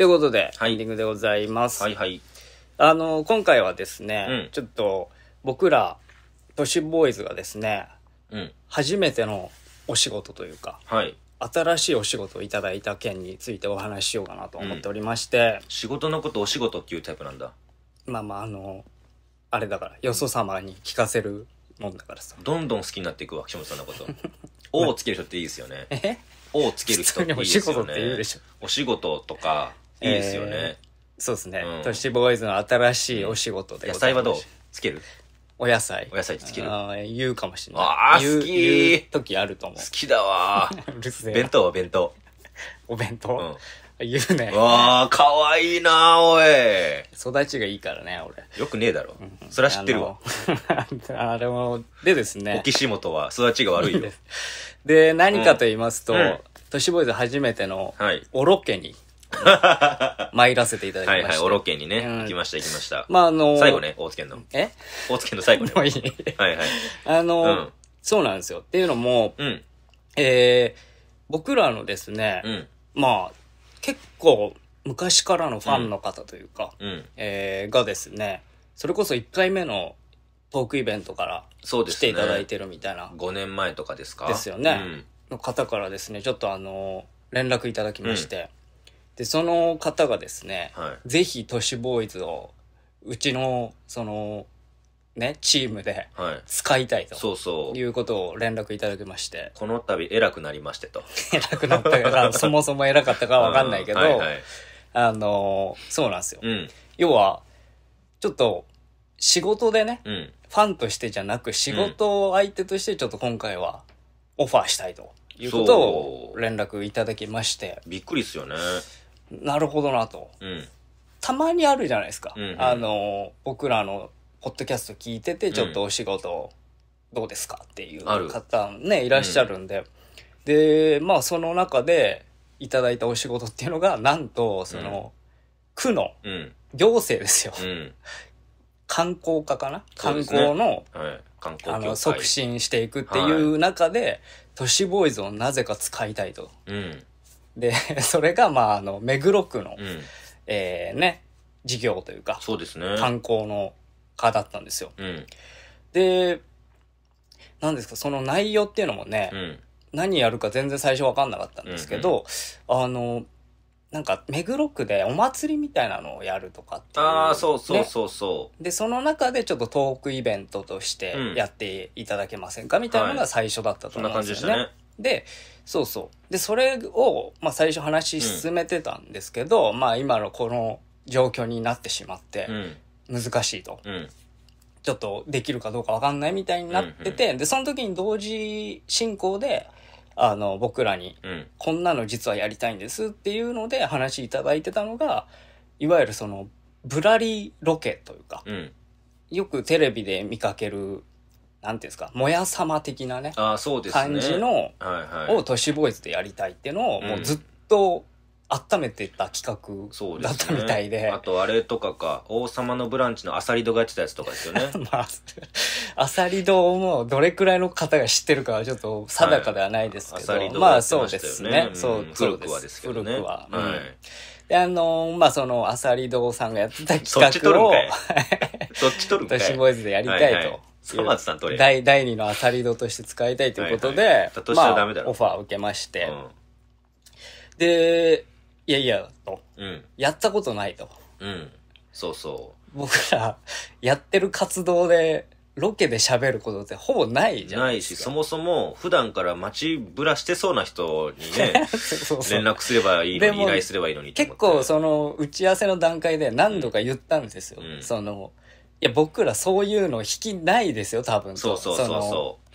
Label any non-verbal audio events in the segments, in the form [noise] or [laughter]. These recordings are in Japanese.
ということで、はい、エンディングでございます。はいはい。あの、今回はですね、うん、ちょっと僕ら、都市ボーイズがですね、うん、初めてのお仕事というか、はい、新しいお仕事をいただいた件についてお話ししようかなと思っておりまして、うん、仕事のことお仕事っていうタイプなんだまあまああのあれだからよそ様に聞かせるもんだからさどんどん好きになっていくわ岸本さんのこと「お [laughs]」をつける人っていいですよね「お」をつける人っていいですよねお仕事とかいいですよね。そうですね。うんボーイズの新しいお仕事で野菜はどうつけるお野菜。お野菜つけるあ言うかもしれない。ああ、好き言う時あると思う。きだわ [laughs] うるせえ弁当は弁当。お弁当、言うね。わあ、かわいいなおい。育ちがいいからね、俺。よくねえだろ。そりゃ知ってるわ。あで [laughs] あれも、でですね。沖本は育ちが悪いよ。[laughs] で、何かと言いますと、うんうん都市ボーイズ初めてのはい、おロケに [laughs] 参らせていただきましはいはい、オロケにね、う行きました行きました。まあ、あの最後ね、大津県の。え大津県の最後ね。もいい。はいはい。[laughs] あのそうなんですよ。っていうのも、え僕らのですね、まあ、結構、昔からのファンの方というか、えがですね、それこそ1回目のトークイベントからそうで来すね。ていただいてるみたいな5年前とかですかですよねの方からですね、ちょっとあの、連絡いただきまして、で、その方がですね、はい、ぜひ都市ボーイズを、うちの、その、ね、チームで使いたいと、はい、そうそういうことを連絡いただきましてこの度偉くなりましてと偉くなったから [laughs] そもそも偉かったかわ分かんないけど、はいはい、あのそうなんですよ、うん、要はちょっと仕事でね、うん、ファンとしてじゃなく仕事相手としてちょっと今回はオファーしたいということを連絡いただきまして、びっくりっすよねなるほどなと。うん。たまにあるじゃないですか。うんうんあの、僕らのポッドキャスト聞いてて、ちょっとお仕事どうですかっていう方ね、いらっしゃるんで。で、まあその中でいただいたお仕事っていうのが、なんと、その、区の行政ですよ。うん。観光課かな観ね光の、はい。観あ光の、促進していくっていう中で、都市ボーイズをなぜか使いたいと。うん。で、[laughs] それが、まあ、あの、目黒区の、うん、えね、事業というか、そうですね。観光の課だったんですよ。うん、で、何ですか、その内容っていうのもね、うん、何やるか全然最初わかんなかったんですけど、うんうん、あの、なんか、目黒区でお祭りみたいなのをやるとかっていう、ね、ああ、そうそうそうそう。で、その中でちょっとトークイベントとしてやっていただけませんか、みたいなのが最初だったと思うんですよね。はい、そんな感じでしたね。で、そうそう。で、それを、まあ、最初話し進めてたんですけど、うん、まあ、今のこの状況になってしまって、難しいと、うん、ちょっとできるかどうかわかんないみたいになってて、うんうん、で、その時に同時進行で、あの、僕らに、こんなの実はやりたいんですっていうので話いただいてたのが、いわゆるその、ぶらりロケというか、よくテレビで見かけるなんていうんですか、もやさま的なね、あそうですね感じの、はいはい、を都市ボーイズでやりたいっていうのを、もうずっと温めてた企画だったみたいで。でね、あとあれとかか、王様のブランチのアサリドがやってたやつとかですよね。[laughs] まあ、アサリドもうどれくらいの方が知ってるかはちょっと定かではないですけど、はいまね、まあそうですね。そう、古くはですけどね。古くは。うん、はいで、あのー、まあ、その、あさり堂さんがやってた企画を、そっち取るんかい。[laughs] そっち取るんかい。都市ボーイズでやりたいと。はいはいさまさん第二の当たり度として使いたいということで、はいはい、まあ、オファーを受けまして、うん、で、いやいや、と、うん、やったことないと。うん。そうそう。僕ら、やってる活動で、ロケで喋ることってほぼないじゃないし、そもそも普段から街ぶらしてそうな人にね、[laughs] そうそう連絡すればいいのに、依頼すればいいのに結構その打ち合わせの段階で何度か言ったんですよ。うん、その、いや、僕らそういうの引きないですよ、多分。そうそうそうそう。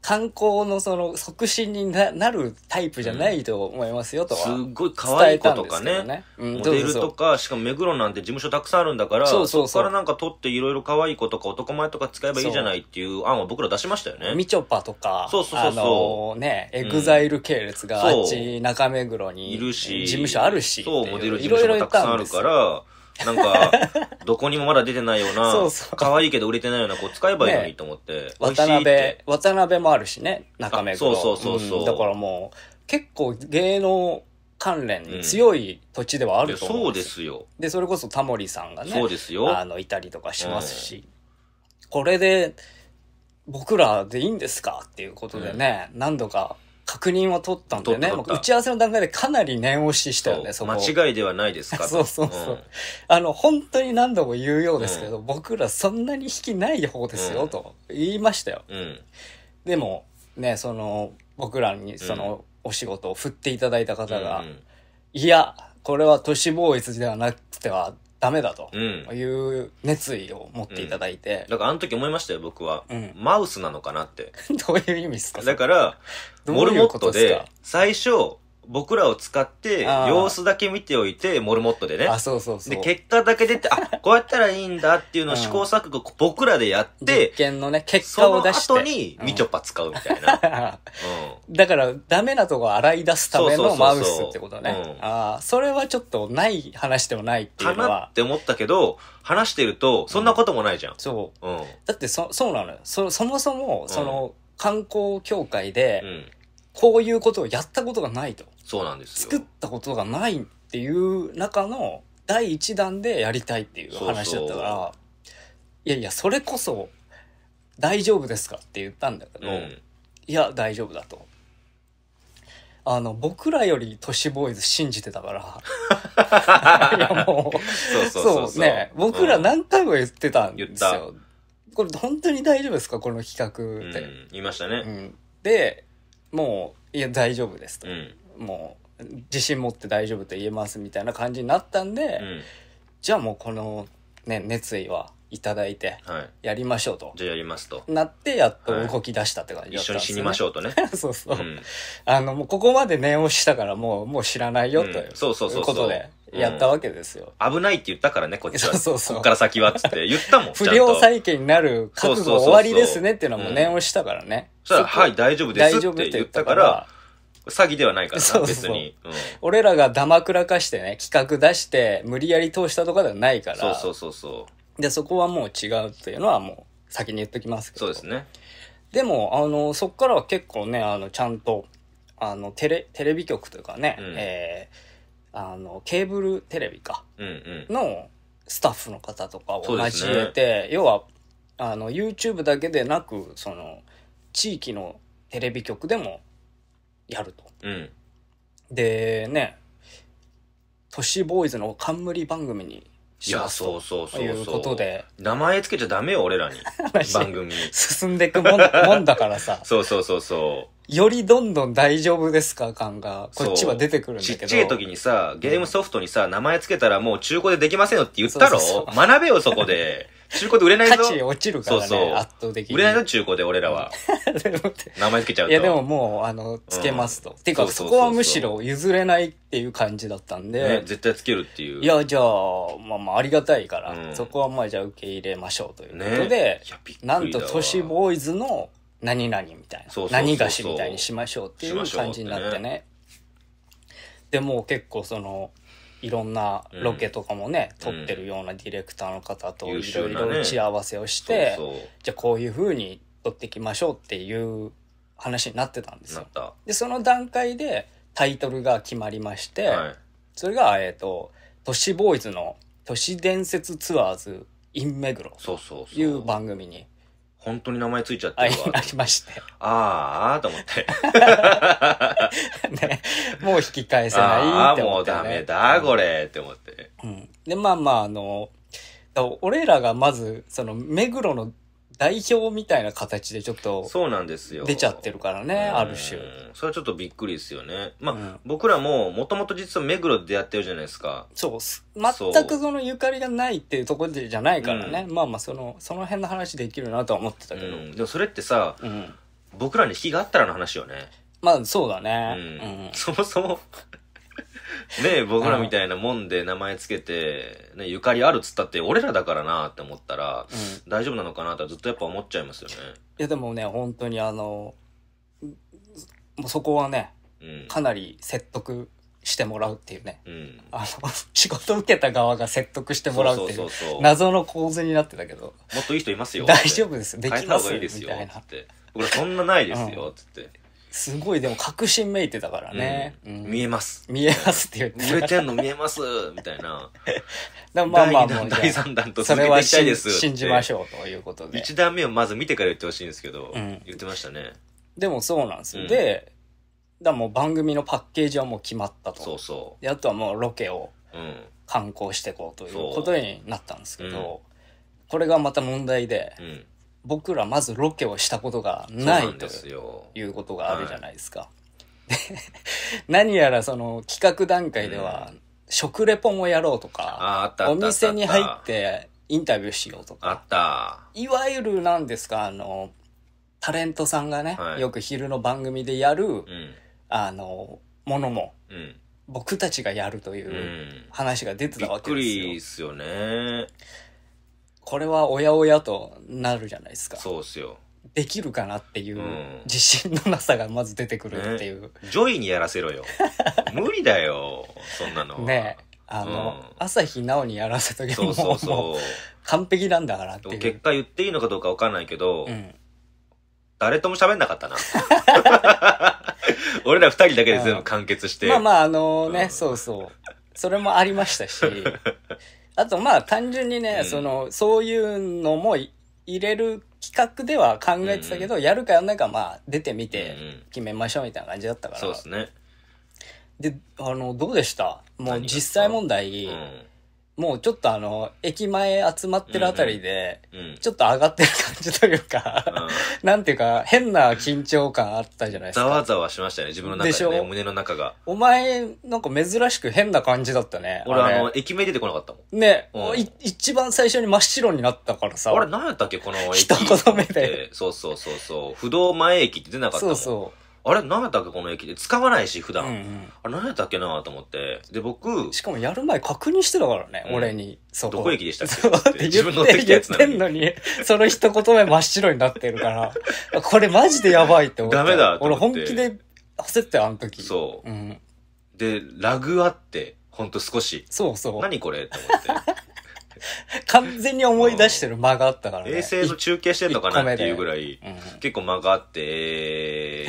観光のその促進にななるタイプじゃないと思いますよとは、すごい可愛い子とかね、うん、モデルとかしかも目黒なんて事務所たくさんあるんだからそうそうそこからなんか取っていろいろ可愛い子とか男前とか使えばいいじゃないっていう案は僕ら出しましたよねみちょぱとかそうそうそうそう、ねエグザイル系列があっち中目黒にいるし事務所あるしそうモデルいろいろたくさんあるからなんか、[laughs] どこにもまだ出てないような、そうそう可愛いけど売れてないような子使えばいいのにと思って。ね、渡辺、渡辺もあるしね、中目黒。そうそうそうそう、うん、だからもう、結構芸能関連に強い土地ではあると思う、うん、そうですよ。で、それこそタモリさんがね、そうですよ。あの、いたりとかしますし、うん、これで、僕らでいいんですかっていうことでね、何度か確認を取ったんだよね。打ち合わせの段階でかなり念押ししたよね、そこ。間違いではないですか [laughs] そうそうそう、うん、あの、本当に何度も言うようですけど、うん、僕らそんなに引きない方ですよ、と言いましたよ。でも、ね、その、僕らにその、お仕事を振っていただいた方が、いや、これは都市ボーイズではなくてはダメだという熱意を持っていただいて、だからあの時思いましたよ僕は、うん、マウスなのかなって [laughs] どういう意味ですかだからモルモットで最初僕らを使って、様子だけ見ておいて、モルモットでね。あ、そうそうそう。で、結果だけ出て、あ、こうやったらいいんだっていうのを試行錯誤、僕らでやって、実験のね、結果を出して。その後に、みちょぱ使うみたいな。[laughs] うん、だから、ダメなとこ洗い出すためのマウスってことね。ああ、それはちょっとない話でもないっていうのは。かなって思ったけど、話してると、そんなこともないじゃん。そう。うん、だって、そ、そうなのよ。そ、そもそも、その、観光協会で、こういうことをやったことがないと。そうなんですよ作ったことがないっていう中の第1弾でやりたいっていう話だったからいやいやそれこそ大丈夫ですかって言ったんだけど、うん、いや大丈夫だとあの、僕らより都市ボーイズ信じてたから。[laughs] いや、もうそうそうそうね。僕ら何回も言ってたんですよ。うん、これ本当に大丈夫ですかこの企画って、うん。言いましたね、うん。で、もう、いや、大丈夫ですと。うん、もう自信持って大丈夫と言えますみたいな感じになったんで、うんじゃあもうこの、ね、熱意はいただいてはいやりましょうと、じゃあやりますとなってやっと動き出したって感じだ一った緒んにです、死にましょうとね [laughs] そうそう、うんあのもうここまで念をしたからもうもう知らないよといううそうそうそうそうことでやったわけですよ、危ないって言ったからねこっちは [laughs] そうそうそうこっから先はっつって言ったもん [laughs] 不良再建になる覚悟終わりですねっていうのはも念をしたからね、そしたら「はい大丈夫です」って言ったから詐欺ではないからな、別に。うん、俺らがダマくらかしてね、企画出して、無理やり通したとかではないから。そうそうそうそう。で、そこはもう違うというのはもう先に言っときますけど。そうですね。でも、あの、そこからは結構ね、あの、ちゃんと、あの、テレ、テレビ局というかね、うん、えー、あの、ケーブルテレビか、うんうん、のスタッフの方とかを交えて、ね、要は、あの、YouTube だけでなく、その、地域のテレビ局でもやると。うん、でね都市ボーイズの冠番組にいや、そうそうそう。いうことで。名前つけちゃダメよ、俺らに。[laughs] 番組に。進んでいくもんもんだからさ。[laughs] そうそうそうそう。よりどんどん大丈夫ですか感が、こっちは出てくるんだけど。ちっちゃい時にさ、ゲームソフトにさ、名前つけたらもう中古でできませんよって言ったろ学べよ、そこで。[laughs] 中古で売れないぞ。価値落ちるからね、そうそう圧倒的に。売れないぞ、中古で俺らは。[laughs] 名前つけちゃうと。いや、でももう、あの、つけますと。うん、ていうか、そこはむしろ譲れないっていう感じだったんで。ね、絶対つけるっていう。いや、じゃあ、まあまあ、ありがたいから、うん、そこはまあ、じゃあ受け入れましょうということで、ね、なんと、都市ボーイズの、何々みたいな何菓子みたいにしましょうっていう感じになってねししってでもう結構そのいろんなロケとかもね、うん撮ってるようなディレクターの方といろいろ打ち合わせをして、そうそじゃあこういうふうに撮ってきましょうっていう話になってたんですよでその段階でタイトルが決まりまして、いそれが、えっ、と、都市ボーイズの都市伝説ツアーズ in 目黒そうそうそうという番組に本当に名前ついちゃってるわ。あ [laughs] りましたよ。あーあーと思って。[laughs] ね、もう引き返せないああ、もうダメだ、これ、って思って。うん。で、まあまあ、あの、俺らがまず、その、目黒の代表みたいな形でちょっと、そうなんですよ。出ちゃってるからね、ある種。それはちょっとびっくりですよね。まあ、うん、僕らも、もともと実は目黒で出会ってるじゃないですか。そう。す。全くそのゆかりがないっていうところでじゃないからね。うん、まあまあ、その、その辺の話できるなとは思ってたけど。うん、でもそれってさ、僕らに引きがあったらの話よね。まあ、そうだね。うん、そもそもで、[laughs] 僕らみたいなもんで名前つけて、ね、ゆかりあるっつったって俺らだからなって思ったら、うん、大丈夫なのかなってずっとやっぱ思っちゃいますよね。いやでもね、本当にあの、もうそこはね、うん、かなり説得してもらうっていうね、うん、あの [laughs] 仕事受けた側が説得してもらうっていう謎の構図になってたけどもっといい人いますよ大丈夫ですできますよみたいな僕らそんなないですよっつってすごいでも確信めいてたからね。うん見えます。見えますって言って。売れてんの見えますみたいな。で [laughs] もまあまあ第2弾、第3弾と続けていきたい信です。信じましょうということで。1段目をまず見てから言ってほしいんですけど、うん言ってましたね。でもそうなんですよ。うんで、だもう番組のパッケージはもう決まったと。そうそであとはもうロケを観光していこうということになったんですけど、これがまた問題で、うん。僕らまずロケをしたことがないということがあるじゃないですか。はい、[laughs] 何やらその企画段階では、食レポもやろうとか、お店に入ってインタビューしようとか。あった。いわゆる何ですか、あの、タレントさんがね、はい、よく昼の番組でやる、うん、あの、ものも、うん、僕たちがやるという話が出てたわけですよ。びっくりですよね。これはおやおやとなるじゃないですか。そうっすよ。できるかなっていう自信のなさがまず出てくるっていう。ね、ジョイにやらせろよ。[laughs] 無理だよ、そんなの。ねあの、うん、朝日奈央にやらせとけばうそうそうそう完璧なんだからっていう。結果言っていいのかどうかわかんないけど、うん、誰とも喋んなかったな。[laughs] 俺ら二人だけで全部完結して。まあまあ、あのね、うん、そうそう。それもありましたし。[laughs] あとまあ単純にね、うんその、そういうのも入れる企画では考えてたけど、やるかやらないかまあ出てみて決めましょうみたいな感じだったから。そうですね。で、あの、どうでしたもう実際問題、うんもうちょっとあの、駅前集まってるあたりで、ちょっと上がってる感じというか、なんていうか、変な緊張感あったじゃないですか。ざわざわしましたね、自分の中で、ね。でしょ胸の中が。お前、なんか珍しく変な感じだったね。俺あの、駅名出てこなかったもん。ね、うん、一番最初に真っ白になったからさ。俺何やったっけ、この駅。一言目で。そうそうそうそう。不動前駅って出なかったもん。そうそう。あれ何やったっけこの駅で。使わないし、普段。うんうん、あれ何やったっけなと思って。で、僕。しかもやる前確認してたからね、うん、俺に。そこ。どこ駅でしたっけって自分ってや言ってんのに、その一言目真っ白になってるから。これマジでやばいって思って。ダメだ俺本気で焦ってあの時。そう。うん、で、ラグあって、ほんと少し。そうそう。何これって思って。完全に思い出してる間があったからね。衛星の中継してんのかなっていうぐらい、結構間があって、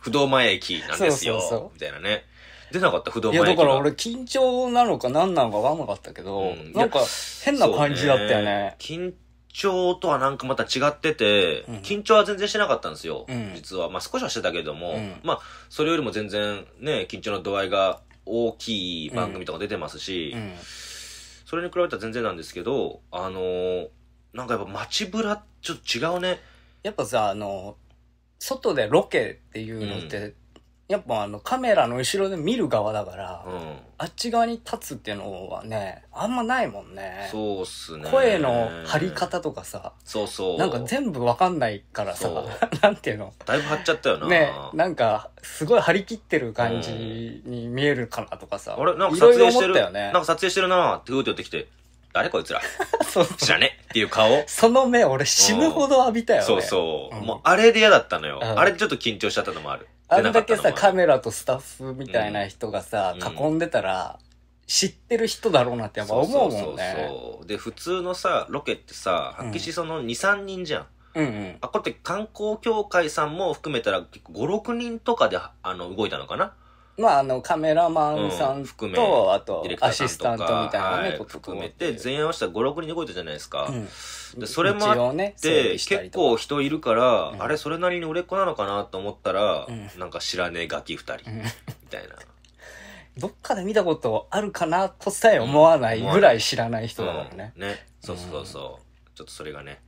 不動前駅なんですよ、みたいなね。出なかった不動前駅いや、だから俺緊張なのか何なのか分かんなかったけど、なんか変な感じだったよね。緊張とはなんかまた違ってて、緊張は全然してなかったんですよ、実は。まあ少しはしてたけれども、まあそれよりも全然ね、緊張の度合いが大きい番組とか出てますし、うんそれに比べたら全然なんですけど、あのー、なんかやっぱ街ぶら、ちょっと違うね。やっぱさ、あの、外でロケっていうのって、やっぱあのカメラの後ろで見る側だから、うん、あっち側に立つっていうのはねあんまないもんねそうっすね声の張り方とかさそうそうなんか全部わかんないからさ [laughs] なんていうのだいぶ張っちゃったよなねなんかすごい張り切ってる感じに見えるかなとかさ、うん、あれなんか撮影してるよねなんか撮影してるなってううって寄ってきて誰こいつら [laughs] 知らねっていう顔その目俺死ぬほど浴びたよ、ね、そうそう、うん、もうあれで嫌だったのよ、あれでちょっと緊張しちゃったのもあるあんだけさ、カメラとスタッフみたいな人がさ、うん、囲んでたら、知ってる人だろうなってやっぱ思うもんね。そうそうそうで、普通のさ、ロケってさ、発揮しその2、3人じゃん。うんうん、あ、これって観光協会さんも含めたら結構5、6人とかで、あの、動いたのかなまあ、あの、カメラマンさん含めと、あと、アシスタントみたいなね、はい、含めて、全員合わせたら5、6人動いたじゃないですか。うん、でそれもあって、ね、結構人いるから、うん、あれ、それなりに売れっ子なのかなと思ったら、うん、なんか知らねえガキ2人、みたいな。[laughs] どっかで見たことあるかなとさえ思わないぐらい知らない人だもんね。ね。そうそうそう。ちょっとそれがね。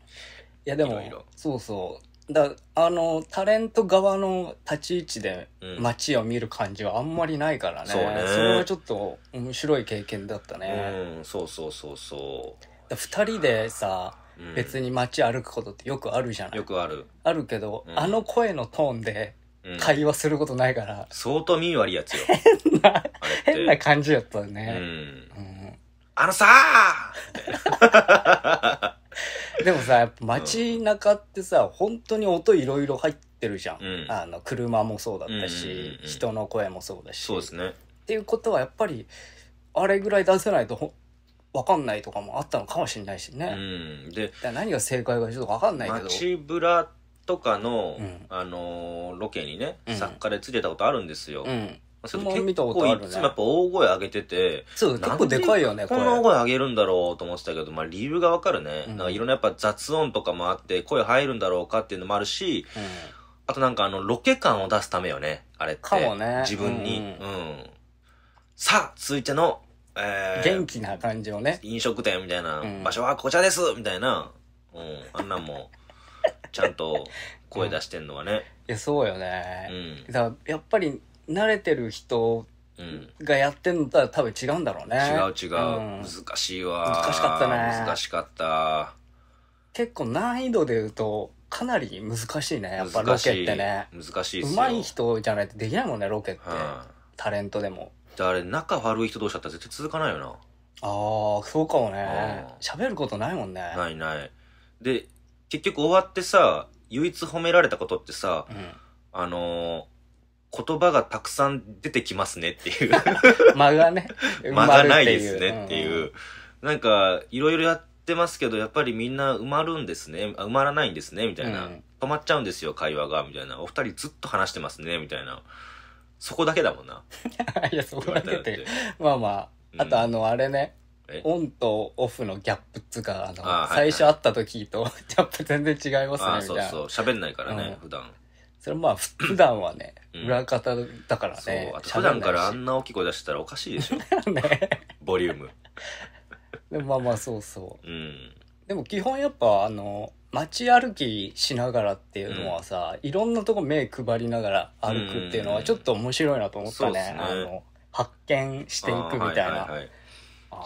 いやでも、いろいろそうそう。だあのタレント側の立ち位置で街を見る感じはあんまりないからね,、そうねそれはちょっと面白い経験だったね、うん、そうそうそうそう2人でさ、うん、別に街歩くことってよくあるじゃないよくあるあるけど、うん、あの声のトーンで会話することないから、うん、相当耳悪いやつよ変な変な感じやったねうん、あのさー [laughs] でもさ、やっぱ街中ってさ、本当に音いろいろ入ってるじゃん。うんあの、車もそうだったし、うんうんうんうん人の声もそうだし。そうですね。っていうことはやっぱり、あれぐらい出せないとわかんないとかもあったのかもしれないしね。うん。で、何が正解かちょっとわかんないけど。街ブラとかの、うんあのロケにね、作家でついてたことあるんですよ。うん。それも見こいつもやっぱ大声上げてて。そう、結構でかいよね、こんな大声上げるんだろうと思ってたけど、まあ理由がわかるね。なんかいろんなやっぱ雑音とかもあって、声入るんだろうかっていうのもあるし、あとなんかあの、ロケ感を出すためよね、あれって。かもね。自分に。うん、さあ、続いての、えー、元気な感じをね。飲食店みたいな、場所はこちらですみたいな。うん、あんなんも、ちゃんと声出してんのはね。[laughs] いや、そうよね。うん。だやっぱり、慣れてる人がやってんのとは多分違うんだろうね。違う違う、ん難しいわ難しかったね難しかった結構難易度で言うと、かなり難しいね。やっぱロケってね。難しいっすよ上手い人じゃないとできないもんね、ロケって。タレントでも。あれ仲悪い人同士だったら絶対続かないよなああ、そうかもね喋ることないもんね。ないない。で、結局終わってさ、唯一褒められたことってさ、うん。あの言葉がたくさん出てきますねっていう [laughs] 間がね。[laughs] 間がないですねっていう。うんうんなんか、いろいろやってますけど、やっぱりみんな埋まるんですね。埋まらないんですね、みたいな。うん、止まっちゃうんですよ、会話が、みたいな。お二人ずっと話してますね、みたいな。そこだけだもんな。[laughs] いや、そこだけって。まあまあ。あと、あの、あれね。オンとオフのギャップっつうか、あの、あ最初会った時と、ギャップ全然違いますね、あそうそう。喋んないからね、うん、普段。それまあ普段はね、うん裏方だからね。あ普段からあんな大きい声出したらおかしいでしょう。ね [laughs] ボリュームでもまあまあそうそう。うんでも基本やっぱあの、街歩きしながらっていうのはさ、いろんなとこ目配りながら歩くっていうのはちょっと面白いなと思ったね。うねあの、発見していくみたいな。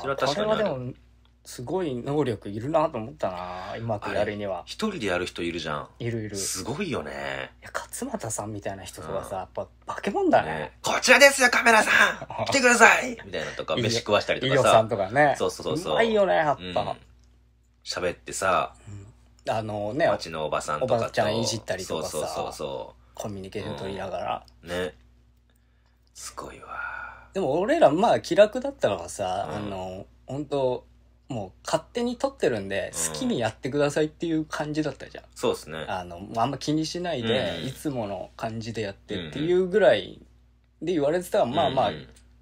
それは確かにあこれはでもすごい能力いるなと思ったなうまくやるには一人でやる人いるじゃんいるいるすごいよねいや勝俣さんみたいな人とかさ、うん、やっぱ化け物だね、ね、こちらですよカメラさん来てくださいみたいなとか飯食わしたりとかささんとかねそうそうそうそうまいよねやっぱ喋、うん、ってさ、うん、あのね町のおばさんとかおばちゃんいじったりとかさそうそうそうコミュニケーション取りながら、うん、ねすごいわでも俺らまあ気楽だったのがさ、あの本当もう勝手に撮ってるんで好きにやってくださいっていう感じだったじゃん、そうですねあのあんま気にしないで、うんいつもの感じでやってっていうぐらいで言われてたら、まあまあ、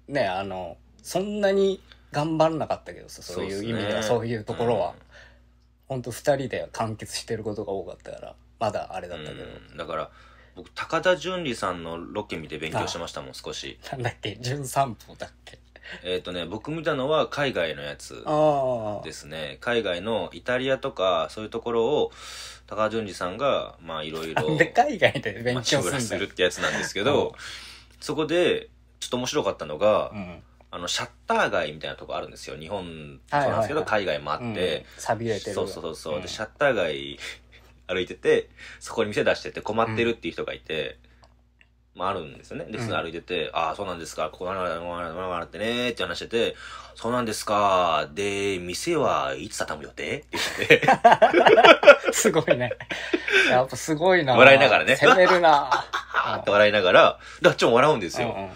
ねあのそんなに頑張らなかったけどさそういう意味ではそう,、いうところは、うん、本当2人で完結してることが多かったからまだあれだったけど、うん、だから僕高田純里さんのロケ見て勉強しましたもん少し [laughs] なんだっけ「純散歩」だっけえっ、とね、僕見たのは海外のやつですね。海外のイタリアとか、そういうところを、高淳二さんが、まあいろいろ。海外で勉強するするってやつなんですけど、そこで、ちょっと面白かったのが、うん、あの、シャッター街みたいなとこあるんですよ。日本、そうなんですけど、海外もあって。錆びれてる。そうそうそう。うん、で、シャッター街歩いてて、そこに店出してて困ってるっていう人がいて、うんまあ、あるんですよね。で、普通歩いてて、うん、ああ、そうなんですか、ここなら、なら、ならってねって話してて、そうなんですか、で、店はいつ畳む予定って言って。すごいね。やっぱすごいな。笑いながらね。攻めるな。って笑いながら、だっちも笑うんですよ。うんうんうん、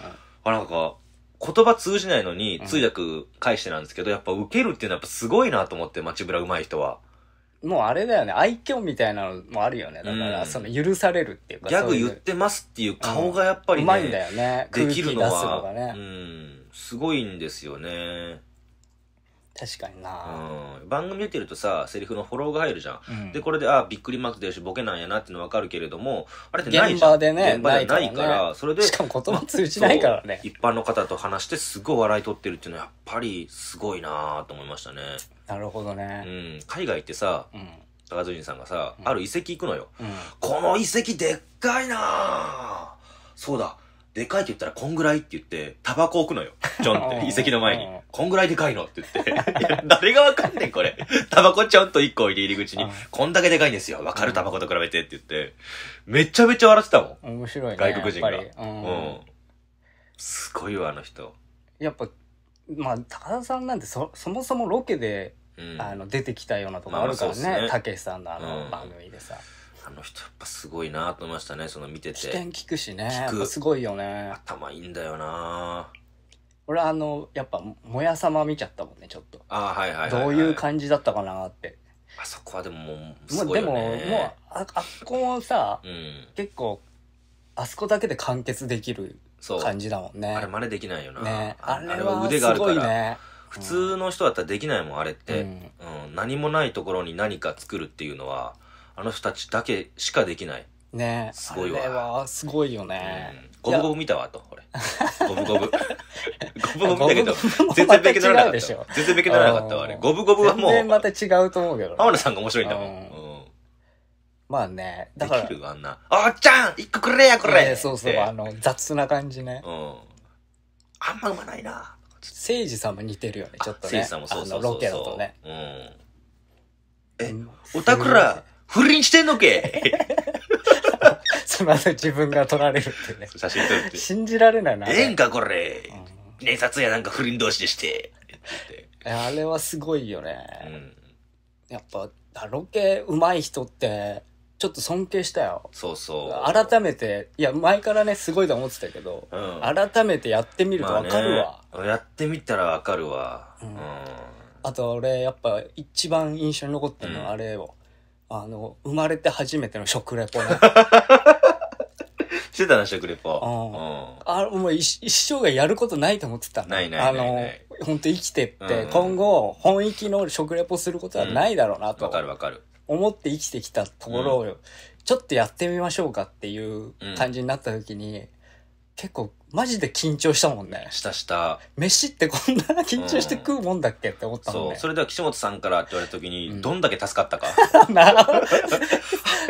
あ、なんか、言葉通じないのに通訳返してなんですけど、うん、やっぱ受けるっていうのはやっぱすごいなと思って、街ブラ上手い人は。もうあれだよね、愛嬌みたいなのもあるよね。だから、その許されるっていうか。ギャグ言ってますっていう顔がやっぱりね。うまいんだよね。できるのは。のがね、うん。すごいんですよね。確かにな、うん、番組出てるとさセリフのフォローが入るじゃん、うん、でこれであびっくりマーク出るしボケなんやなっていうの分かるけれどもあれってないじゃん現場でね現場でないから、ね、それでしかも言葉通じないからね、ま、一般の方と話してすごい笑い取ってるっていうのはやっぱりすごいなと思いましたねなるほどね、うん、海外ってさ、うん高津さんがさ、うん、ある遺跡行くのよ、この遺跡でっかいなそうだでかいって言ったらこんぐらいって言って、タバコ置くのよ。ちょんって、[laughs] 遺跡の前に。こんぐらいでかいのって言って。誰がわかんねん、これ。タバコちょんと1個置いて入り口に、こんだけでかいんですよ。わかるタバコと比べてって言って。めちゃめちゃ笑ってたもん。面白いね。外国人が。うん、うん。すごいわ、あの人。やっぱ、まあ、高田さんなんてそ、そもそもロケで、うん、あの、出てきたようなとこあるからね。たけしさんのあの番組でさ。うんあの人やっぱすごいなと思いましたね、その見てて。視点聞くしね。すごいよね。頭いいんだよな俺あの、やっぱ、もやさま見ちゃったもんね、ちょっと。あはい、はいはいはい、どういう感じだったかなって。あそこはでももう、すごいよね。でも、もう、あ、あそこもさ、うん、結構、あそこだけで完結できる感じだもんね。あれ真似できないよな。ね、あれは腕があるから。ね普通の人だったらできないもん、あれって、うん、うん、何もないところに何か作るっていうのは、あの人たちだけしかできない。ねすごいわ。あれはすごいよね。ゴブゴブ見たわ、と、俺。[laughs] ゴブゴブ。ゴブゴブたけど、全然勉強ならなかった。全然勉強ならなかったわ、あれ。ゴブゴブはもう。全然また違うと思うけど。浜田さんが面白いんだもん。まあね、だから。できるあんな。おっちゃん一個くれや、これそうそう、あの、雑な感じね。うん。あんまうまないな。いじさんも似てるよね、ちょっとね。誠治さんもそうそうそう。ロケだとね。うん。え、おたくら、不倫してんのけすません、[laughs] 自分が撮られるってね。写真撮るって。信じられないな。ええんか、これ。連撮やなんか不倫同士でして。あれはすごいよね。うん、やっぱ、ロケ上手い人って、ちょっと尊敬したよ。そうそう。改めて、いや、前からね、すごいと思ってたけど、うん、改めてやってみるとわかるわ、ね、やってみたらわかるわ。うん。うん、あと、俺、やっぱ、一番印象に残ってるのは、あれを。あの、生まれて初めての食レポね。[laughs] してたな、食レポ。うん。あ、もう一生がやることないと思ってたないないないない。あの、本当生きてって、うんうん、今後、本域の食レポすることはないだろうなと。わ、うん、かるわかる。思って生きてきたところを、うん、ちょっとやってみましょうかっていう感じになった時に、結構マジで緊張したもんねしたした飯ってこんな緊張して食うもんだっけって思ったもんね、そうそれでは岸本さんからって言われた時に、うんどんだけ助かったか [laughs] な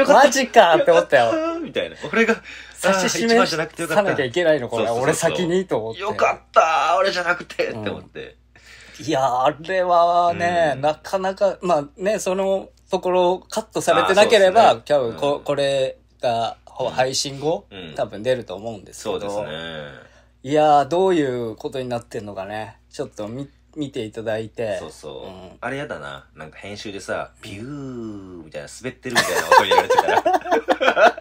マジかって思ったよ [laughs] みたいな俺がさし一番じゃなくてよかさなきゃいけないのこれそうそうそう俺先にと思ってよかった俺じゃなくてって思って、いやーあれはね、うんなかなかまあねそのところをカットされてなければあーね今日こ,、うんこれが配信後、うん、多分出ると思うんですけど。そうですね。いやー、どういうことになってんのかね。ちょっと見、見ていただいて。そうそう。うん、あれやだな。なんか編集でさ、ビューみたいな、滑ってるみたいな音になれてたら。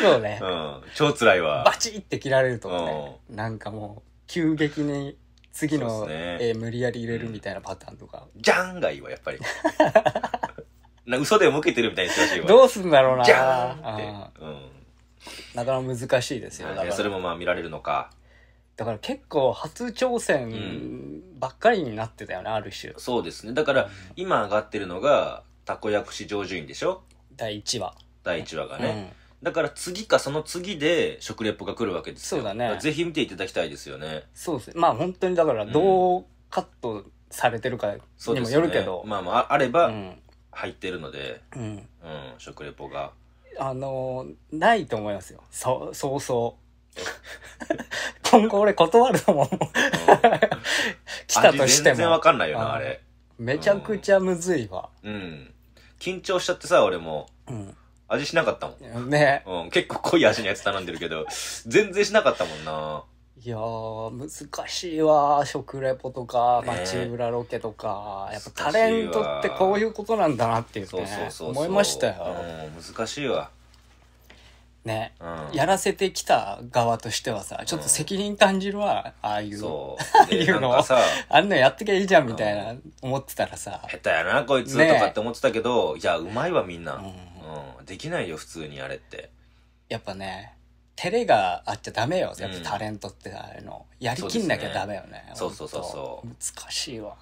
そうね。うん。超辛いわ。バチって切られるとかね。うん、なんかもう、急激に次の、ね、えー、無理やり入れるみたいなパターンとか。ジャンがいいわ、やっぱり。[laughs] な嘘でも受けてるみたいにしてほしいわ。どうすんだろうなじゃって。うん。なかなか難しいですよね、それもまあ見られるのか。だから結構初挑戦ばっかりになってたよね、ある種そうですね。だから、今上がってるのが、たこ焼くし上順院でしょ第1話、第1話がね。だから次かその次で食レポが来るわけですよ。そうだねからぜひ見ていただきたいですよね。そうですねまあ本当にだからどうカットされてるかそうにでもよるけど、まあまあ、ああれば、うん入ってるので、うん、うん、食レポが。あのー、ないと思いますよ。そう、そうそう。今後俺断ると思う来たとしても。全然わかんないよな、あれ。めちゃくちゃむずいわ。うん。緊張しちゃってさ、俺も。うん。味しなかったもん。ねうん、結構濃い味のやつ頼んでるけど、全然しなかったもんな。いや難しいわ食レポとか街裏ロケとか、ね、やっぱタレントってこういうことなんだなっていう、ね、思いましたよ、難しいわね、うん、やらせてきた側としてはさちょっと責任感じるわ、うん、ああいうああ [laughs] いうのあんなやってきゃいいじゃんみたいな、思ってたらさ下手やなこいつとかって思ってたけど、ね、いやうまいわみんな、うんできないよ普通にあれってやっぱね照れがあっちゃダメよ。やっぱタレントってあの、やりきんなきゃダメよね。そうそうそうそう。難しいわ。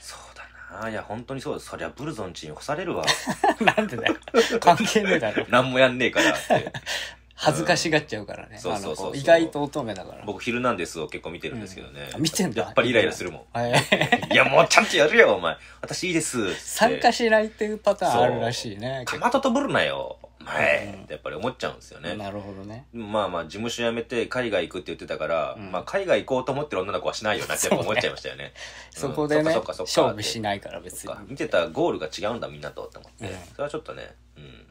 そうだなあ、いや、本当にそうです。そりゃ、ブルゾンチに干されるわ。[laughs] なんでだよ。関係ねえだろ。[laughs] 何もやんねえからって。[laughs] 恥ずかしがっちゃうからね。そうそうそう意外と乙女だから。僕、ヒルナンデスを結構見てるんですけどね。見てんだ。やっぱりイライラするもん。いや、もうちゃんとやるよ、お前。私いいです。参加しないっていうパターンあるらしいね。かまととぶるなよ。はい、ってやっぱり思っちゃうんですよね。なるほどね。まあまあ、事務所辞めて海外行くって言ってたから、うん、まあ海外行こうと思ってる女の子はしないよなってやっぱ思っちゃいましたよね。そねうん、そこでね、勝負しないから別に。見てたゴールが違うんだみんなとって思って、うん、それはちょっとね、うん。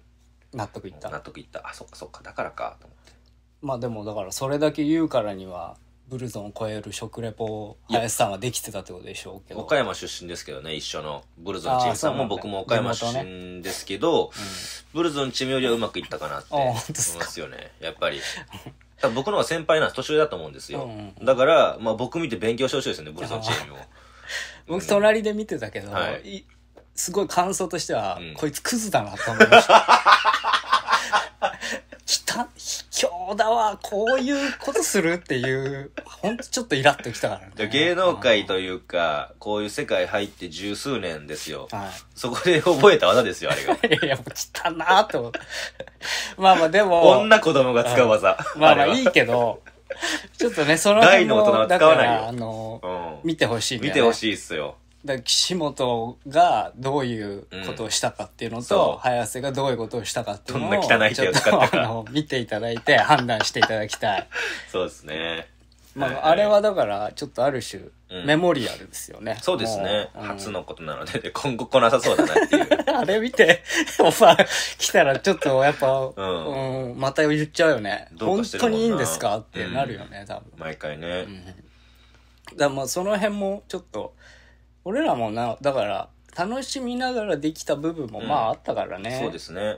納得いった。納得いった。あ、そっかそっか、だからかと思って。まあでもだからそれだけ言うからには、ブルゾンを超える食レポを林さんはできてたってことでしょうけど岡山出身ですけどね一緒のブルゾンチームさんも僕も岡山出身ですけど、ねうん、ブルゾンチームよりはうまくいったかなって思いますよねやっぱり。多分僕の方が先輩なんです年上だと思うんですよ、うんだから、まあ、僕見て勉強してほしいですよねブルゾンチームを [laughs] 僕隣で見てたけど、うんはい、すごい感想としては、うん、こいつクズだなと思いましたひた、卑怯だわ、こういうことするっていう、ほんとちょっとイラッときたからね。芸能界というか、こういう世界入って十数年ですよ。はい、そこで覚えた技ですよ、あれが。[laughs] いや、もう来たなと思って。[laughs] まあまあでも。女子供が使う技。まあまあいいけど、ちょっとね、その辺も。大の大人は使わないよ。あの、うん、見てほしい、ね、見てほしいっすよ。だ岸本がどういうことをしたかっていうのと、うん、早瀬がどういうことをしたかっていうのを、どんな汚い手を使ったか。見ていただいて [laughs] 判断していただきたい。そうですね。まあ、はいはい、あれはだから、ちょっとある種、メモリアルですよね。うん、そうですね、うん。初のことなので、今後来なさそうだなっていう。[laughs] あれ見て、オファー来たら、ちょっとやっぱ、うん、うん、また言っちゃうよね。本当にいいんですかってなるよね、多分。毎回ね。だまあ、その辺も、ちょっと、俺らもなだから楽しみながらできた部分もまああったからね、そうですね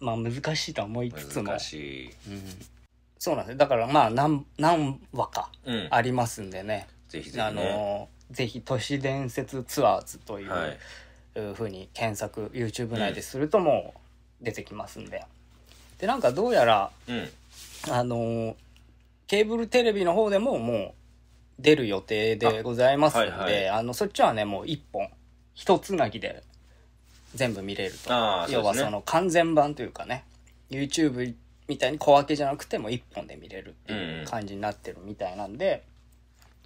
まあ難しいと思いつつも難しい、うん、そうなんですだからまあ何何話かありますんでね、ぜひぜひ、ね、あのぜひ都市伝説ツアーズという、はい、ふうに検索 YouTube 内でするともう出てきますんで、でなんかどうやら、うん、あのケーブルテレビの方でももう出る予定でございますので、あはいはい、あの、そっちはね、もう一本、一つなぎで全部見れると。ね、要はその完全版というかね、YouTube みたいに小分けじゃなくても一本で見れるっていう感じになってるみたいなんで、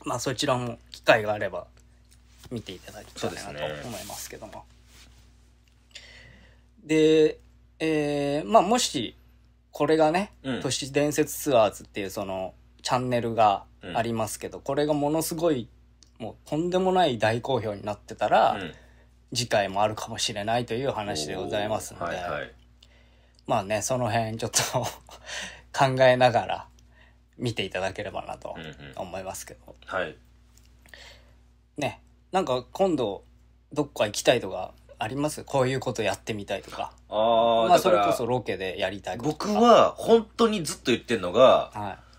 うん、まあそちらも機会があれば見ていただきたいなと思いますけども。で、ね、えー、まあもし、これがね、うん、都市伝説ツアーズっていうそのチャンネルがありますけど、これがものすごいもうとんでもない大好評になってたら、うん次回もあるかもしれないという話でございますので、はいはい、まあねその辺ちょっと [laughs] 考えながら見ていただければなと思いますけど、うんうん、はいねなんか今度どっか行きたいとかありますこういうことやってみたいとかあ、あまあ、それこそロケでやりたいこと僕は本当にずっと言ってんのが、はい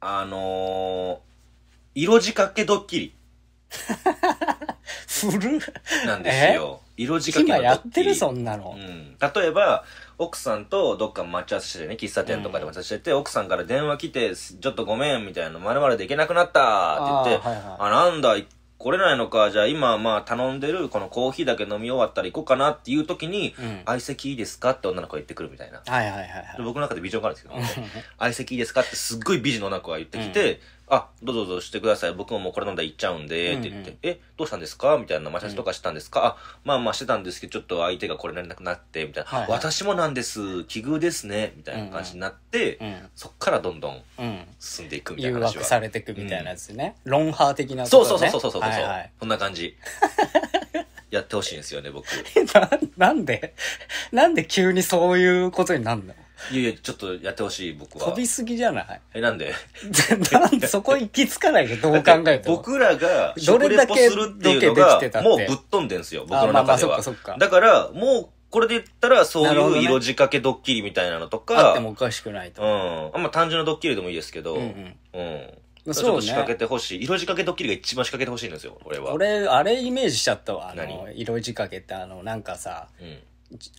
あのー、色仕掛けドッキリ。[laughs] 古なんですよ。色仕掛け今やってるそんなの。うん。例えば、奥さんとどっか待ち合わせしてね、喫茶店とかで待ち合わせしてて、うん、奥さんから電話来て、ちょっとごめん、みたいな、まるまるで行けなくなったって言って、あはいはい、あ、なんだ、来れないのか、じゃあ今まあ頼んでるこのコーヒーだけ飲み終わったら行こうかなっていう時に、相、席いいですかって女の子が言ってくるみたいな。はいはいはい、はい。僕の中でビジョンがあるんですけど、相席いいですかってすっごい美人の女の子が言ってきて、あ、どうぞどうぞしてください。僕ももうこれなんだ行っちゃうんで、って言って、うんうん、え、どうしたんですかみたいな、待ち合わせとかしたんですか、あ、まあまあしてたんですけど、ちょっと相手がこれなれなくなって、みたいな、はいはい、私もなんです、奇遇ですね、みたいな感じになって、うんうん、そっからどんどん進んでいくみたいな話は、誘惑されていくみたいなやつね。うん、ロンハー的な、ね、そうそうそうそうそうそう、はいはい、こんな感じ。[laughs] やってほしいんですよね、僕。[laughs] な、なんで [laughs] なんで急にそういうことになるのいやいや、ちょっとやってほしい、僕は。飛びすぎじゃないえ、なんで [laughs] なんでそこ行き着かないよ、どう考えても。僕らがれレポするっていうのが、もうぶっ飛んでんすよ、僕の中では。かだから、もう、これで言ったら、そういう色仕掛けドッキリみたいなのとか。ね、あってもおかしくないと。うん。あんま単純なドッキリでもいいですけど。うん、うん。うん。ょっと仕掛けてほしい。色仕掛けドッキリが一番仕掛けてほしいんですよ、俺は。俺、あれイメージしちゃったわ。あの、色仕掛けって、あの、なんかさ、うん、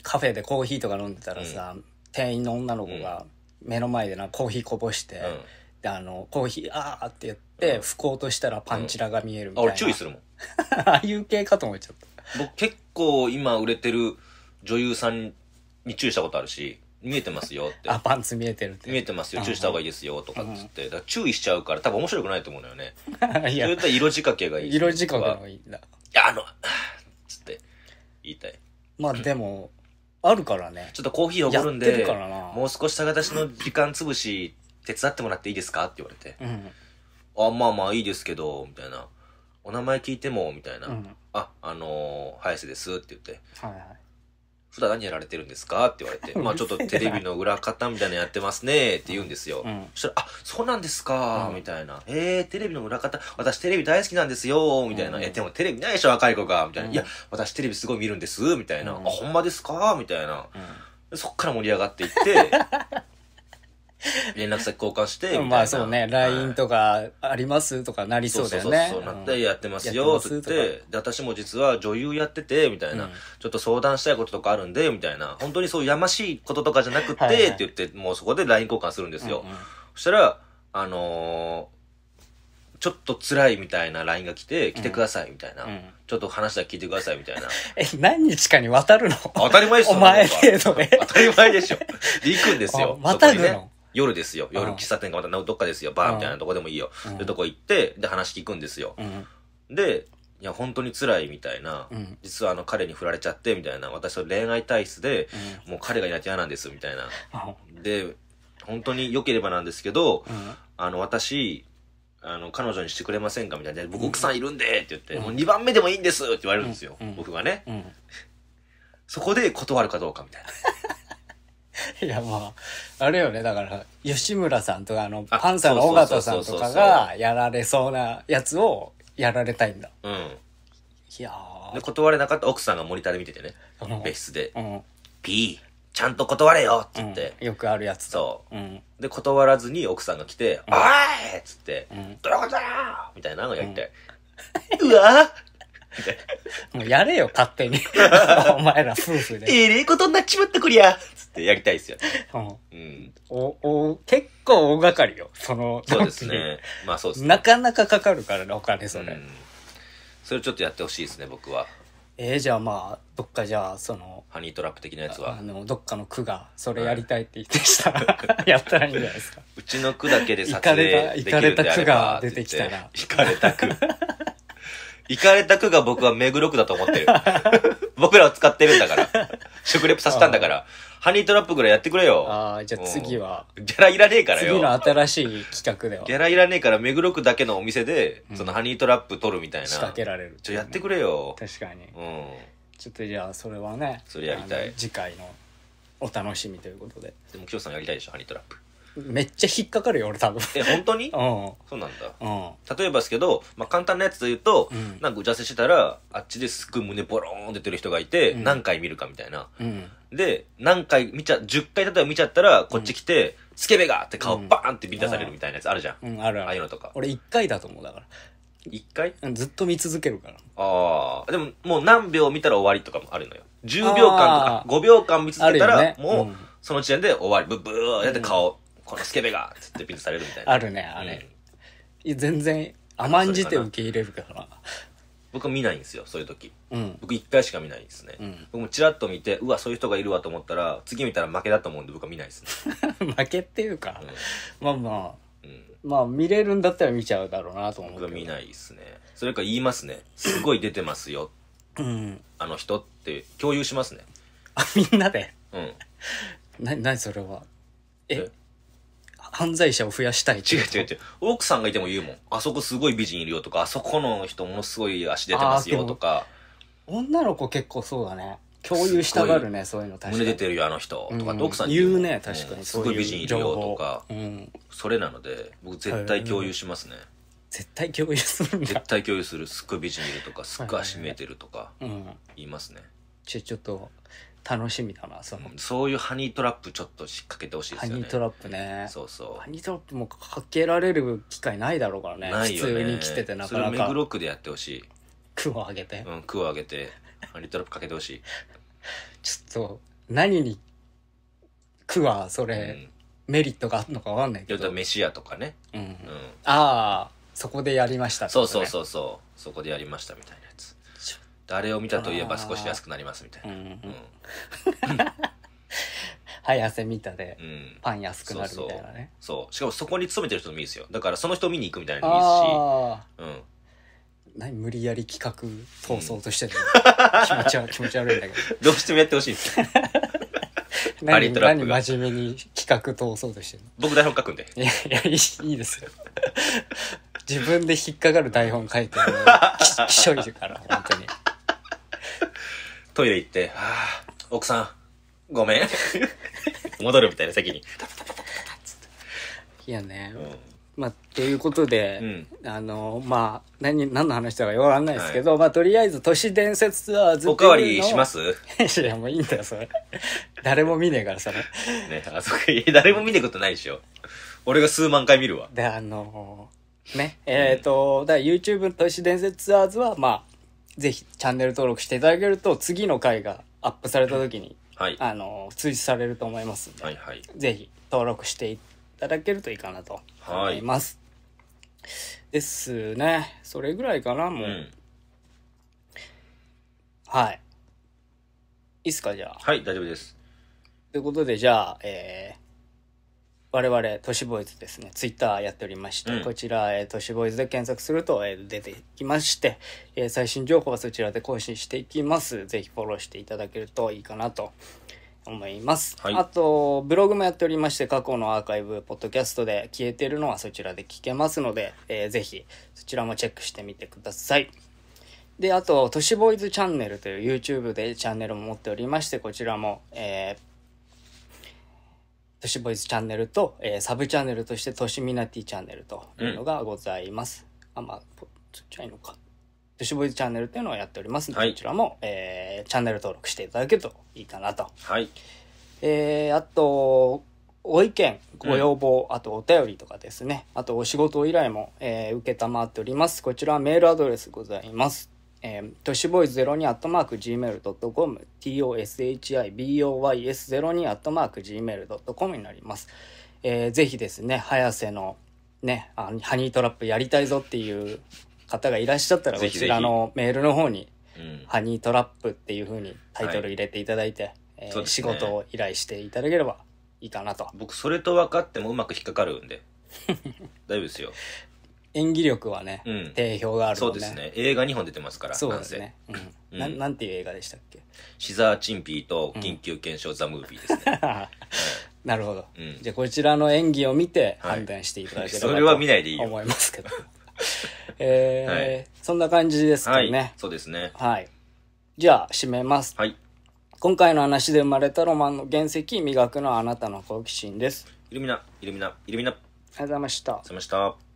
カフェでコーヒーとか飲んでたらさ、うん店員の女の子が目の前でなコーヒーこぼして、であのコーヒーあーって言って拭こうとしたらパンチラが見えるみたいな、俺注意するもん [laughs] ああいう系かと思っちゃった僕結構今売れてる女優さんに注意したことあるし見えてますよって。あ、パンツ見えてるって。見えてますよ、注意した方がいいですよ、とかっつって。だ注意しちゃうから、多分面白くないと思うのよね。[laughs] いや。そういった色仕掛けがいい。色仕掛けがいいんだ。いや、あの、つって、言いたい。まあでも、あるからね。ちょっとコーヒーをごるんで、もう少し高田氏の時間潰し、手伝ってもらっていいですかって言われて。うん、あ、まあまあいいですけど、みたいな。お名前聞いても、みたいな。うん、あ、あのー、早瀬ですって言って。はいはい。普段何やられてるんですかって言われて、[laughs] まあちょっとテレビの裏方みたいなのやってますねって言うんですよ。うん、そしたら、あ、そうなんですか、うん、みたいな。えー、テレビの裏方、私テレビ大好きなんですよみたいな。うん、え、でもテレビないでしょ、若い子が。みたいな。いや、私テレビすごい見るんですみたいな。あ、ほんまですかみたいな。そっから盛り上がっていって、[laughs] 連絡先交換して、まあそうね、LINE とかありますとかなりそうだよね。そうそうそうなって、やってますよ、って言って、で、私も実は女優やってて、みたいな、ちょっと相談したいこととかあるんで、みたいな、本当にそうやましいこととかじゃなくて、って言って、もうそこで LINE 交換するんですよ。そしたら、あのちょっと辛いみたいな LINE が来て、来てくださいみたいな。ちょっと話だけ聞いてくださいみたいな。[laughs] え、何日かに渡るの当たり前でしょ。[laughs] お前程度で。当たり前でしょ。で、[laughs] 行くんですよ。渡るの夜ですよ。夜、喫茶店がまたどっかですよ。バーみたいなとこでもいいよ。で、とこ行って、で、話聞くんですよ。で、いや、本当に辛いみたいな、実はあの彼に振られちゃってみたいな、私は恋愛体質で、もう彼がいなきゃ嫌なんですみたいな。で、本当に良ければなんですけど、あの、私、あの、彼女にしてくれませんかみたいな。僕奥さんいるんでって言って、もう2番目でもいいんですって言われるんですよ。僕がね。そこで断るかどうかみたいな。[laughs] いやまあ、あれよね、だから、吉村さんとか、あの、パンサーの尾形さんとかがやられそうなやつをやられたいんだ。うん。いやで、断れなかった奥さんがモニターで見ててね、別室で。うん。P、ちゃんと断れよって言って、うん、よくあるやつ。そう。うん。で、断らずに奥さんが来て、うん、おいっつって、うん、どういうことだよみたいなのをやりたい。うわもうやれよ、勝手に。[laughs] お前ら夫婦で。えれえことになっちまったこりゃつってやりたいですよ、ね。うん。うん。お、お、結構大掛かりよ。その、そうですね。まあそうですね。なかなかかかるからね、お金それ。うん、それちょっとやってほしいですね、僕は。えー、じゃあまあ、どっかじゃあ、その、ハニートラップ的なやつは。あの、どっかの区が、それやりたいって言ってしたら、[laughs] やったらいいんじゃないですか。うちの区だけで撮影できるんであれば。行かれた区が出てきたら。行かれた区。行かれた区が僕は目黒区だと思ってる。[laughs] 僕らは使ってるんだから。食レポさせたんだから。ハニートラップぐらいやってくれよ。ああ、じゃあ次は。ギャラいらねえからよ。次の新しい企画では。ギャラいらねえから、目黒区だけのお店で、そのハニートラップ取るみたいな。仕掛けられる。ちょ、やってくれよ。確かに。うん。ちょっとじゃあ、それはね。それやりたい。次回のお楽しみということで。でも、きょうさんやりたいでしょ、ハニートラップ。めっちゃ引っかかるよ、俺多分。え、本当に [laughs] うそうなんだ。うん。例えばですけど、まあ、簡単なやつで言うと、うんなんか打ち合わせしてたら、あっちですく胸ボローンって出てる人がいて、うん何回見るかみたいな。うん。で、何回見ちゃ、10回例えば見ちゃったら、こっち来て、スケベがって顔バーンって見出されるみたいなやつあるじゃん。うん、あるあああいうのとか。俺一回だと思う、だから。1回うんずっと見続けるから。ああ、でももう何秒見たら終わりとかもあるのよ。10秒間とか5秒間見続けたら、もうその時点で終わり、ブッブーって顔このスケベが!」っつってビンされるみたいなあるねあれ、うん、全然甘んじて受け入れるから僕は見ないんですよそういう時、うん、僕1回しか見ないですね、うん、僕もチラッと見てうわそういう人がいるわと思ったら次見たら負けだと思うんで僕は見ないですね [laughs] 負けっていうか、うん、まあまあまあ見れるんだったら見ちゃうだろうなと思う僕は見ないですねそれか言いますねすごい出てますよ、うん、あの人って共有しますねあみんなでうん何それはえ犯罪者を増やしたい違う違う違う。奥さんがいても言うもん。あそこすごい美人いるよとか、あそこの人ものすごい足出てますよとか。女の子結構そうだね。共有したがるね、そういうの確かに。胸出てるよ、あの人。とか、奥さんに言う。言うね、確かに。すごい美人いるよとか。それなので、僕絶対共有しますね。絶対共有するんだ。絶対共有する。すっごい美人いるとか、すっごい足見えてるとか、言いますね。ちょ、ちょっと、楽しみだな、その。そういうハニートラップちょっと仕掛けてほしいですね。ハニートラップね。そうそう。ハニートラップもかけられる機会ないだろうからね。ないよね。普通に来ててなかなか。それ目黒区でやってほしい。句をあげて。うん、区をあげて、ハニートラップかけてほしい。ちょっと、何に、句はそれ、うん、メリットがあるのかわかんないけど。飯屋とかね。うん。うん、ああ、そこでやりました、ね、そうそうそうそう。そこでやりましたみたいな。誰を見たといえば少し安くなりますみたいな。うん汗 [laughs] 早瀬見たで、うん、パン安くなるみたいなねそうしかもそこに勤めてる人もいいですよだからその人見に行くみたいなのもいいし、うん、何無理やり企画通そうとしてる、うん、気持ち気持ち悪いんだけど [laughs] どうしてもやってほしいんですよ [laughs] 何何真面目に企画通そうとしてるの僕台本書くんでいやいやいいですよ自分で引っかかる台本書いてるきしょいから本当にトイレ行って、ああ、奥さん、ごめん。[laughs] 戻るみたいな席に。いやね。うん、まあ、ということで、うん、あの、まあ、何、何の話だかよくわかんないですけど、はい、まあ、とりあえず、都市伝説ツアーズっおかわりします [laughs] いや、もういいんだよ、それ。誰も見ねえから、それ。ね、あそこ、誰も見ねえことないでしょ。俺が数万回見るわ。で、あのね、えっ、ー、と、うん、だ YouTube 都市伝説ツアーズは、まあ、ぜひチャンネル登録していただけると、次の回がアップされた時に、はい、あの、通知されると思いますんで、はいはい、ぜひ登録していただけるといいかなと思います。はい、ですね。それぐらいかな、もう。うん、はい。いいっすか、じゃあ。はい、大丈夫です。ということで、じゃあ、えー、我々、都市ボーイズですね、ツイッターやっておりまして、うん、こちら、えー、都市ボーイズで検索すると、えー、出てきまして、えー、最新情報はそちらで更新していきます。ぜひフォローしていただけるといいかなと思います。はい、あと、ブログもやっておりまして、過去のアーカイブ、ポッドキャストで消えてるのはそちらで聞けますので、えー、ぜひそちらもチェックしてみてください。で、あと、都市ボーイズチャンネルという YouTube でチャンネルも持っておりまして、こちらも、えートシボーイズチャンネルと、えー、サブチャンネルとしてトシミナティチャンネルというのがございます。うん、あ、まあ、ちっちゃいのか。トシボーイズチャンネルっていうのをやっておりますので、はい、こちらも、えー、チャンネル登録していただけるといいかなと。はい。えー、あと、ご意見、ご要望、うん、あとお便りとかですね。あとお仕事依頼も、えー、受けたまっております。こちらメールアドレスございます。えー、トシボーイ02アットマーク Gmail.com、toshiboys02 アットマーク Gmail.com になります。えー、ぜひですね、早瀬のね、あハニートラップやりたいぞっていう方がいらっしゃったら、こちらのメールの方に、ハニートラップっていうふうにタイトル入れていただいて、え仕事を依頼していただければいいかなと。僕、それと分かってもうまく引っかかるんで。[laughs] 大丈夫ですよ。演技力はね、うん定評があるもそうですね映画2本出てますからそうですね、ううんん、ななんていう映画でしたっけシザーチンピーと緊急検証ザ・ムービーですね、なるほど、うんじゃあこちらの演技を見て判断していただければと、それは見ないでいいよ思いますけど [laughs] えーはい、そんな感じですかはい、そうですねはい、じゃあ締めますはい今回の話で生まれたロマンの原石磨くのあなたの好奇心ですイルミナイルミナイルミナありがとうございましたりがとうございました